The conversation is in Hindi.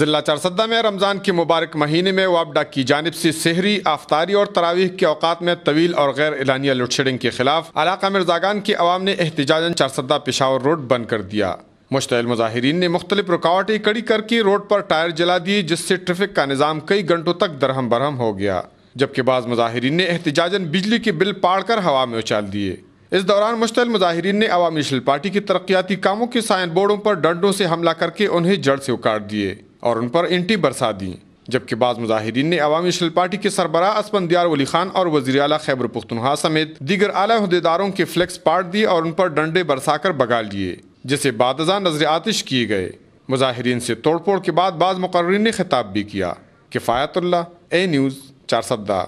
ज़िला चरसदा में रमज़ान के मुबारक महीने में वापडा की जानब से शहरी आफ्तारी और तरावीह के अवकात में तवील और गैर एलानिया लोड शेडिंग के खिलाफ अलाका मिर्जागान के अवाम ने एहतजाजन चरसदा पिशावर रोड बंद कर दिया मुश्तल मुजाहरीन ने मुख्तलिफ रुकावटें कड़ी करके रोड पर टायर जला दिए जिससे ट्रैफिक का निज़ाम कई घंटों तक दरहम बरहम हो गया जबकि बाज़ मुजाहरीन ने एहतजाजन बिजली के बिल पाड़ कर हवा में उछाल दिए इस दौरान मुश्तल मुजाहरीन ने अवामी शिल पार्टी के तरक्याती कामों के साइन बोर्डों पर डंडों से हमला करके उन्हें जड़ से उखाड़ दिए और उन पर एंटी बरसा दी जबकि बाज़ मुजाहिदीन ने अवामी नेशनल पार्टी के सरबरा असपन दियार वली खान और वजी अला खैबर पुख्तनहा समेत दीगर अलीहदेदारों के फ्लैक्स पाट दिए और उन पर डंडे बरसा कर भगा लिए जिसे बादजा नजर आतिश किए गए मुजाहरीन से तोड़फोड़ के बाद बाज़ मुकर ने खिताब भी किया किफ़ायतुल्ला ए न्यूज़ चार सद्दा